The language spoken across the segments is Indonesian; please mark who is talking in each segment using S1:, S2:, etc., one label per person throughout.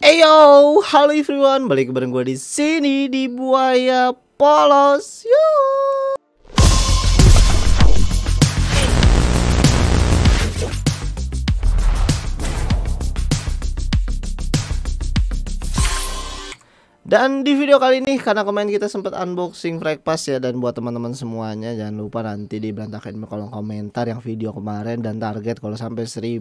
S1: Eyo, halo everyone, balik bareng gue di sini di Buaya Polos. Yuk. Dan di video kali ini karena kemarin kita sempat unboxing Pass ya dan buat teman-teman semuanya jangan lupa nanti di diberantakin kolom komentar yang video kemarin dan target kalau sampai 1000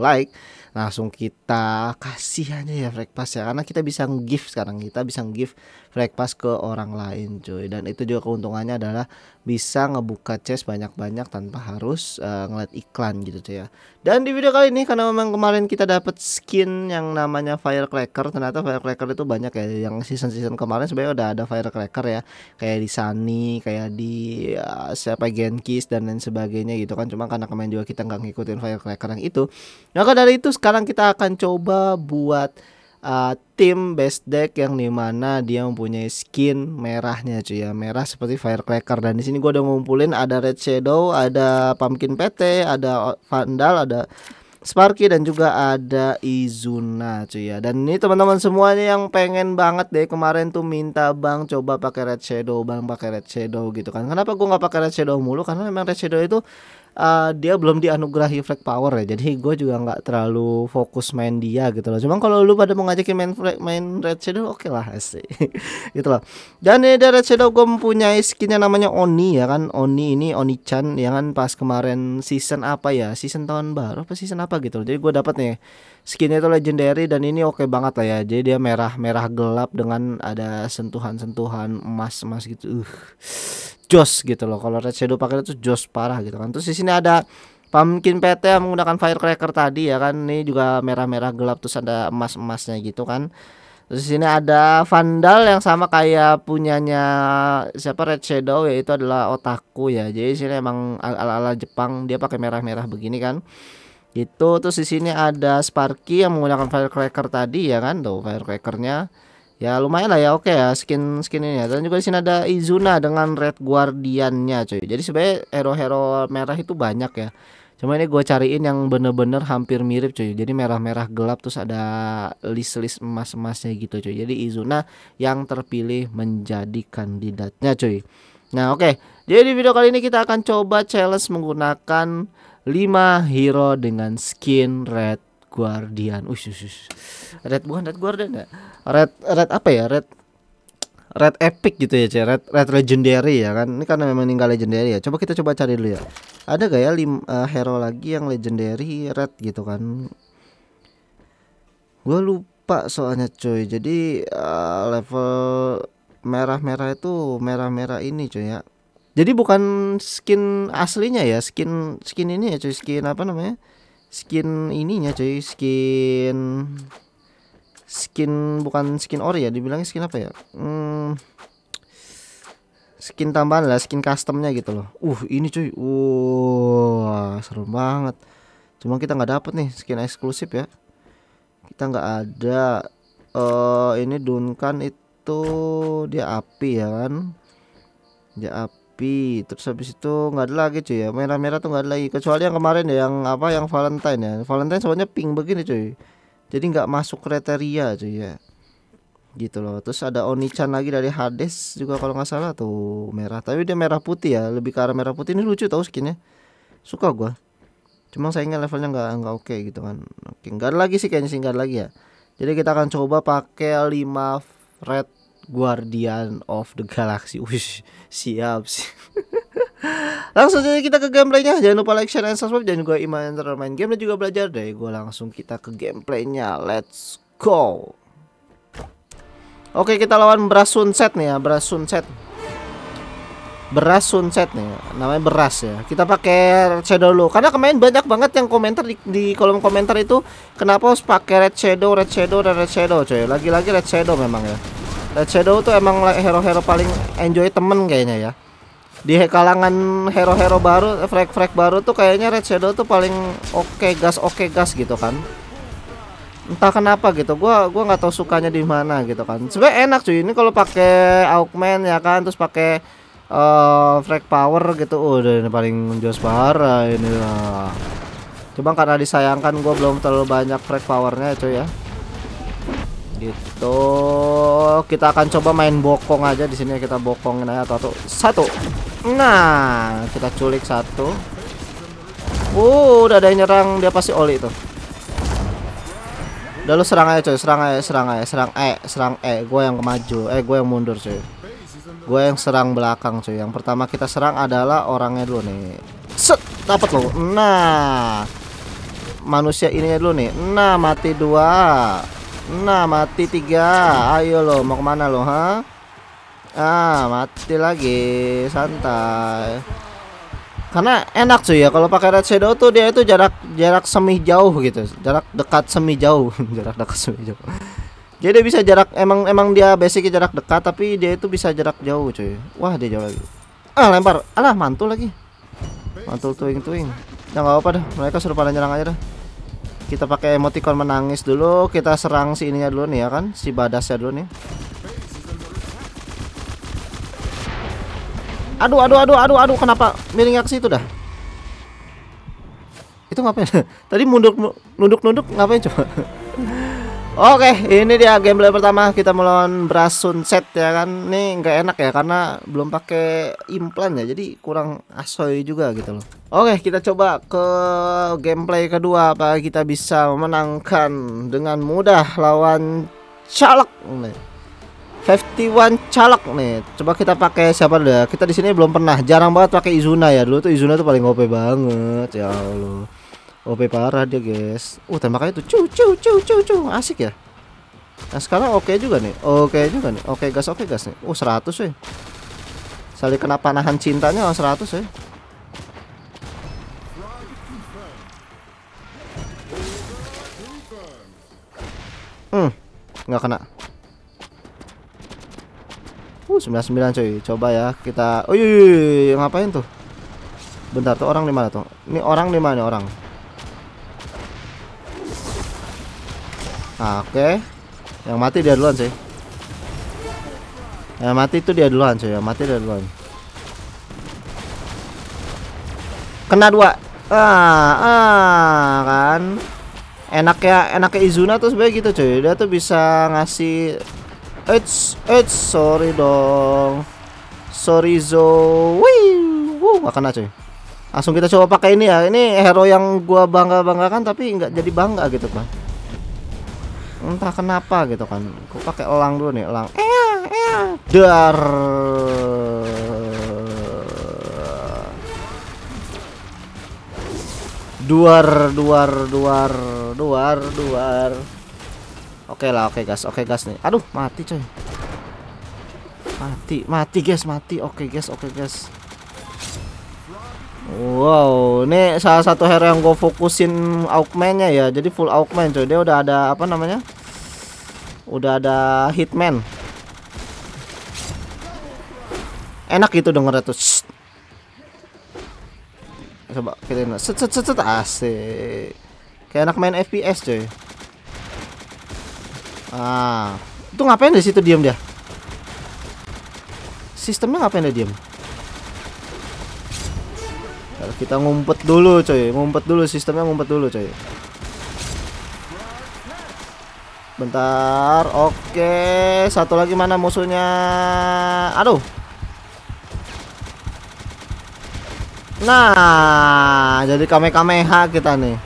S1: like langsung kita kasih aja ya Pass ya karena kita bisa nge-gift sekarang kita bisa nge-gift breakfast ke orang lain cuy dan itu juga keuntungannya adalah bisa ngebuka chest banyak-banyak tanpa harus uh, ngeliat iklan gitu cuy ya dan di video kali ini karena memang kemarin kita dapat skin yang namanya firecracker ternyata firecracker itu banyak ya yang season-season kemarin sebenarnya udah ada firecracker ya kayak di Sunny kayak di uh, siapa Genkis dan lain sebagainya gitu kan cuma karena kemarin juga kita nggak ngikutin firecracker yang itu maka dari itu sekarang kita akan coba buat uh, tim best deck yang dimana dia mempunyai skin merahnya cuy ya merah seperti firecracker dan di sini gua udah ngumpulin ada red shadow ada pumpkin PT ada vandal ada Sparky dan juga ada Izuna cuy ya. Dan ini teman-teman semuanya yang pengen banget deh kemarin tuh minta Bang coba pakai Red Shadow, Bang pakai Red Shadow gitu kan. Kenapa gua nggak pakai Red Shadow mulu? Karena memang Red Shadow itu uh, dia belum dianugerahi flag power ya jadi gue juga nggak terlalu fokus main dia gitu loh cuman kalau lu pada mau ngajakin main flag main red shadow oke okay lah sih, gitu loh dan ini dari red shadow gue mempunyai skinnya namanya oni ya kan oni ini oni chan ya kan pas kemarin season apa ya season tahun baru apa season apa gitu loh jadi gue dapat nih skinnya itu legendary dan ini oke okay banget lah ya jadi dia merah merah gelap dengan ada sentuhan sentuhan emas emas gitu uh jos gitu loh. Kalau Red Shadow pakai itu jos parah gitu kan. Terus di sini ada pumpkin PT yang menggunakan firecracker tadi ya kan. Ini juga merah-merah gelap terus ada emas-emasnya gitu kan. Terus di sini ada Vandal yang sama kayak punyanya siapa Red Shadow yaitu adalah Otaku ya. Jadi sini emang ala-ala Jepang dia pakai merah-merah begini kan. Itu Terus di sini ada Sparky yang menggunakan firecracker tadi ya kan. Tuh firecrackernya ya lumayan lah ya oke okay ya skin skin ini ya dan juga di sini ada Izuna dengan Red Guardiannya cuy jadi sebenarnya hero-hero merah itu banyak ya cuma ini gue cariin yang bener-bener hampir mirip cuy jadi merah-merah gelap terus ada list-list emas-emasnya gitu cuy jadi Izuna yang terpilih menjadi kandidatnya cuy nah oke okay. jadi di video kali ini kita akan coba challenge menggunakan 5 hero dengan skin red Guardian. Ush, ush, ush. Red bukan Red Guardian ya? Red Red apa ya? Red Red Epic gitu ya, Red Red Legendary ya kan. Ini karena memang tinggal legendary ya. Coba kita coba cari dulu ya. Ada gak ya lim, uh, hero lagi yang legendary Red gitu kan. gua lupa soalnya coy. Jadi uh, level merah-merah itu merah-merah ini coy ya. Jadi bukan skin aslinya ya, skin skin ini ya coy, skin apa namanya? skin ininya cuy skin skin bukan skin ori ya dibilangnya skin apa ya hmm, skin tambahan lah skin customnya gitu loh uh ini cuy uh, seru banget cuma kita nggak dapet nih skin eksklusif ya kita nggak ada uh, ini Duncan itu dia api ya kan dia api Happy terus habis itu nggak ada lagi cuy ya merah-merah tuh nggak ada lagi kecuali yang kemarin ya yang apa yang Valentine ya Valentine soalnya pink begini cuy jadi nggak masuk kriteria cuy ya gitu loh terus ada Onichan lagi dari Hades juga kalau nggak salah tuh merah tapi dia merah putih ya lebih ke arah merah putih ini lucu tau skinnya suka gua cuma sayangnya levelnya nggak nggak oke okay gitu kan oke nggak ada lagi sih kayaknya sih nggak ada lagi ya jadi kita akan coba pakai 5 red Guardian of the Galaxy. Wih, siap sih. langsung saja kita ke gameplaynya. Jangan lupa like, share, dan subscribe. Dan juga iman yang main game dan juga belajar deh. Gue langsung kita ke gameplaynya. Let's go. Oke, kita lawan Beras Sunset nih ya. Beras Sunset. Beras Sunset nih. Ya. Namanya Beras ya. Kita pakai Red Shadow dulu. Karena kemarin banyak banget yang komentar di, di kolom komentar itu. Kenapa harus pakai Red Shadow, Red Shadow, dan Red Shadow coy. Lagi-lagi Red Shadow memang ya. Red Shadow tuh emang hero-hero paling enjoy temen kayaknya ya di kalangan hero-hero baru, eh, frag-frag baru tuh kayaknya Red Shadow tuh paling oke okay, gas oke okay, gas gitu kan. Entah kenapa gitu. Gua gua nggak tau sukanya di mana gitu kan. Sebenarnya enak cuy ini kalau pakai augment ya kan terus pakai uh, frag power gitu. Udah ini paling joss parah ini lah. Cuma karena disayangkan gue belum terlalu banyak frag powernya cuy ya gitu kita akan coba main bokong aja di sini kita bokongin aja satu satu nah kita culik satu uh udah ada yang nyerang dia pasti oli itu udah lu serang aja coy serang aja serang aja serang eh serang eh gue yang maju eh gue yang mundur coy gue yang serang belakang cuy yang pertama kita serang adalah orangnya dulu nih set dapat lo nah manusia ini dulu nih nah mati dua Nah mati tiga Ayo lo mau kemana lo ha Ah mati lagi Santai Karena enak sih ya Kalau pakai red shadow tuh dia itu jarak Jarak semi jauh gitu Jarak dekat semi jauh Jarak dekat semi jauh Jadi bisa jarak Emang emang dia basic jarak dekat Tapi dia itu bisa jarak jauh cuy Wah dia jauh lagi Ah lempar Alah mantul lagi Mantul tuing-tuing Ya nah, gak apa-apa dah Mereka suruh pada nyerang aja dah kita pakai emoticon menangis dulu. Kita serang si ininya dulu nih ya kan, si badasnya dulu nih. Aduh, aduh, aduh, aduh, aduh, kenapa miringnya ke situ dah? Itu ngapain? Tadi mundur nunduk-nunduk ngapain coba? Oke, ini dia gameplay pertama kita melawan Brasun Set ya kan. Nih nggak enak ya karena belum pakai Implant ya, jadi kurang asoy juga gitu loh. Oke, kita coba ke gameplay kedua apa kita bisa memenangkan dengan mudah lawan Calak nih. 51 Calak nih. Coba kita pakai siapa dulu ya? Kita di sini belum pernah, jarang banget pakai Izuna ya. Dulu tuh Izuna tuh paling OP banget ya Allah. OP parah dia guys uh tembakannya tuh cu cu cu cu cu asik ya nah sekarang oke okay juga nih oke okay juga nih oke okay gas oke okay gas nih uh 100 weh saling kena panahan cintanya 100 weh hmm nggak kena uh 99 cuy coba ya kita oh iya ngapain tuh bentar tuh orang di mana tuh ini orang di mana orang Ah, oke. Yang mati dia duluan sih. Yang mati itu dia duluan sih. Yang mati dia duluan. Kena dua. Ah, ah kan. Enaknya enaknya Izuna tuh sebenarnya gitu cuy. Dia tuh bisa ngasih It's it's sorry dong. Sorry Zo. Wih, wuh, gak kena cuy. Langsung kita coba pakai ini ya. Ini hero yang gua bangga-banggakan tapi nggak jadi bangga gitu, Bang entah kenapa gitu kan aku pakai elang dulu nih elang dar duar duar duar duar duar oke okay lah oke okay guys oke okay guys nih aduh mati coy mati mati guys mati oke okay guys oke okay guys Wow, ini salah satu hero yang gue fokusin augmentnya ya. Jadi full augment coy. Dia udah ada apa namanya? udah ada hitman enak gitu denger itu coba kita set set set set asik kayak enak main FPS coy ah itu ngapain di situ diem dia sistemnya ngapain dia diam kita ngumpet dulu coy ngumpet dulu sistemnya ngumpet dulu coy Bentar, oke. Satu lagi mana musuhnya? Aduh. Nah, jadi kame-kameha kita nih.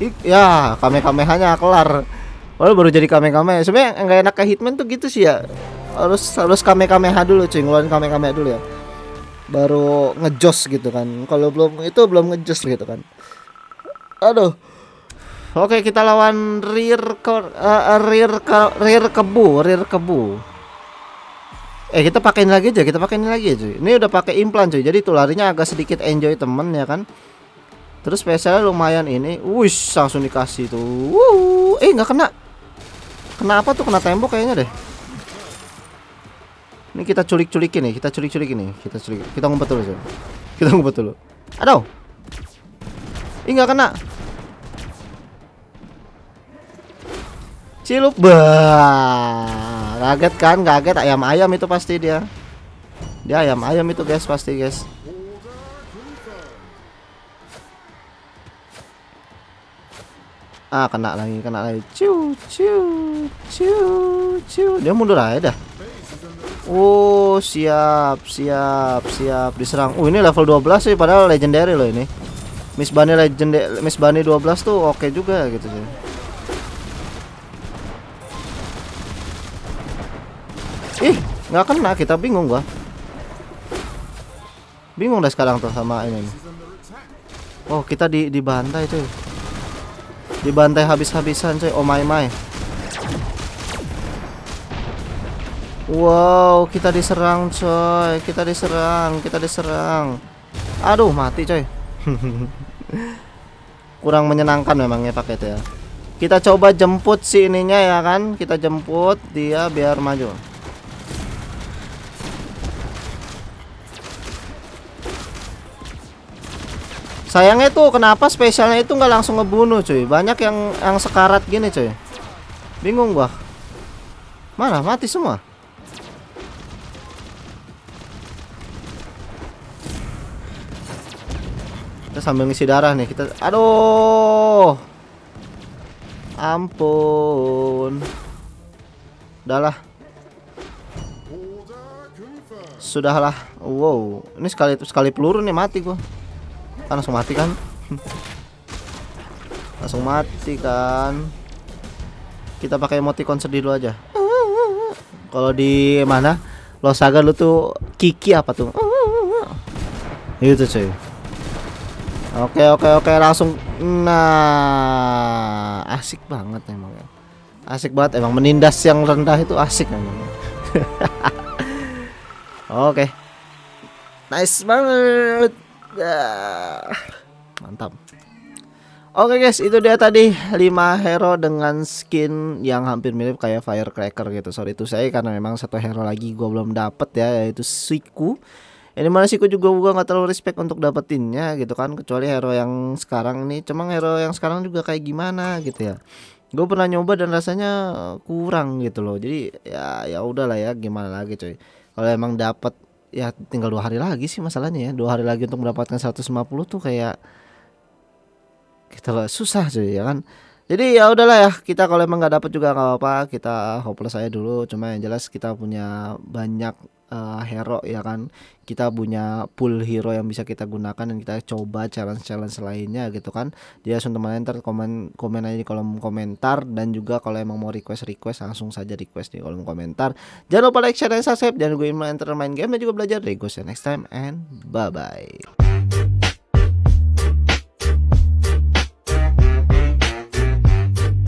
S1: Ik, ya, kame hanya kelar. Walau baru jadi kami kame Sebenarnya nggak enak ke Hitman tuh gitu sih ya. Harus harus kame-kameha dulu, cuy. kami kame dulu ya. Baru ngejos gitu kan. Kalau belum itu belum ngejos gitu kan. Aduh. Oke, kita lawan rear ke, uh, rear ke, rear kebu, rear kebu. Eh, kita ini lagi aja, kita ini lagi aja. Ini udah pakai implan cuy. Jadi tuh larinya agak sedikit enjoy temen ya kan. Terus spesialnya lumayan ini. Wih langsung dikasih tuh. Wuh, eh nggak kena. Kenapa tuh kena tembok kayaknya deh. Ini kita culik culik nih, kita culik culik nih, kita culik. Kita ngumpet dulu, cuy. Kita ngumpet dulu. Aduh. Ih, nggak kena. Cilup bah. Kaget kan? Kaget ayam-ayam itu pasti dia. Dia ayam-ayam itu guys pasti guys. Ah kena lagi, kena lagi. Ciu ciu ciu ciu. Dia mundur aja dah. Oh, siap, siap, siap diserang. Oh, ini level 12 sih padahal legendary loh ini. Miss Bunny legend Miss Bunny 12 tuh oke okay juga gitu sih. Ih, nggak kena kita bingung gua. Bingung deh sekarang tuh sama ini. Oh, kita di dibantai cuy. Dibantai habis-habisan cuy. Oh my my. Wow, kita diserang coy. Kita diserang, kita diserang. Aduh, mati coy. Kurang menyenangkan memangnya pakai itu ya. Kita coba jemput si ininya ya kan. Kita jemput dia biar maju. Sayangnya tuh kenapa spesialnya itu nggak langsung ngebunuh cuy Banyak yang yang sekarat gini cuy Bingung gua Mana mati semua Kita sambil ngisi darah nih kita Aduh Ampun Udahlah Sudahlah Wow Ini sekali sekali peluru nih mati gua kan langsung mati kan langsung mati kan kita pakai emoticon sedih dulu aja kalau di mana lo saga lu tuh Kiki apa tuh itu cuy oke oke oke langsung nah asik banget emang ya asik banget emang menindas yang rendah itu asik emang ya. oke nice banget Mantap. Oke guys, itu dia tadi 5 hero dengan skin yang hampir mirip kayak firecracker gitu. Sorry itu saya karena memang satu hero lagi gua belum dapet ya yaitu Siku. Ini mana Siku juga gua gak terlalu respect untuk dapetinnya gitu kan kecuali hero yang sekarang ini. Cuma hero yang sekarang juga kayak gimana gitu ya. Gue pernah nyoba dan rasanya kurang gitu loh. Jadi ya ya udahlah ya gimana lagi coy. Kalau emang dapet ya tinggal dua hari lagi sih masalahnya ya dua hari lagi untuk mendapatkan 150 tuh kayak kita susah sih ya kan jadi ya udahlah ya kita kalau emang nggak dapat juga nggak apa-apa kita hopeless saya dulu cuma yang jelas kita punya banyak uh, hero ya kan kita punya pool hero yang bisa kita gunakan dan kita coba challenge challenge lainnya gitu kan jadi langsung teman-teman komen komen aja di kolom komentar dan juga kalau emang mau request request langsung saja request di kolom komentar jangan lupa like share dan subscribe dan gue main main game dan juga belajar dari gue see you ya next time and bye bye